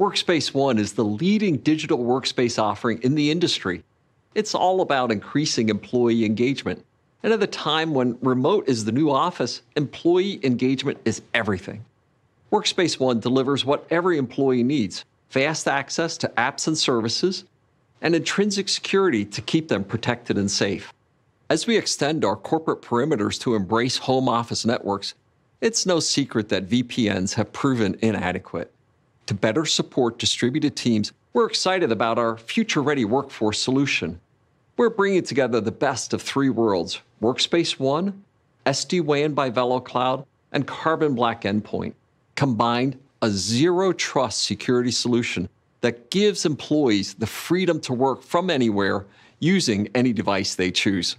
Workspace ONE is the leading digital workspace offering in the industry. It's all about increasing employee engagement. And at a time when remote is the new office, employee engagement is everything. Workspace ONE delivers what every employee needs fast access to apps and services, and intrinsic security to keep them protected and safe. As we extend our corporate perimeters to embrace home office networks, it's no secret that VPNs have proven inadequate to better support distributed teams, we're excited about our future ready workforce solution. We're bringing together the best of three worlds Workspace ONE, SD WAN by VeloCloud, and Carbon Black Endpoint. Combined, a zero trust security solution that gives employees the freedom to work from anywhere using any device they choose.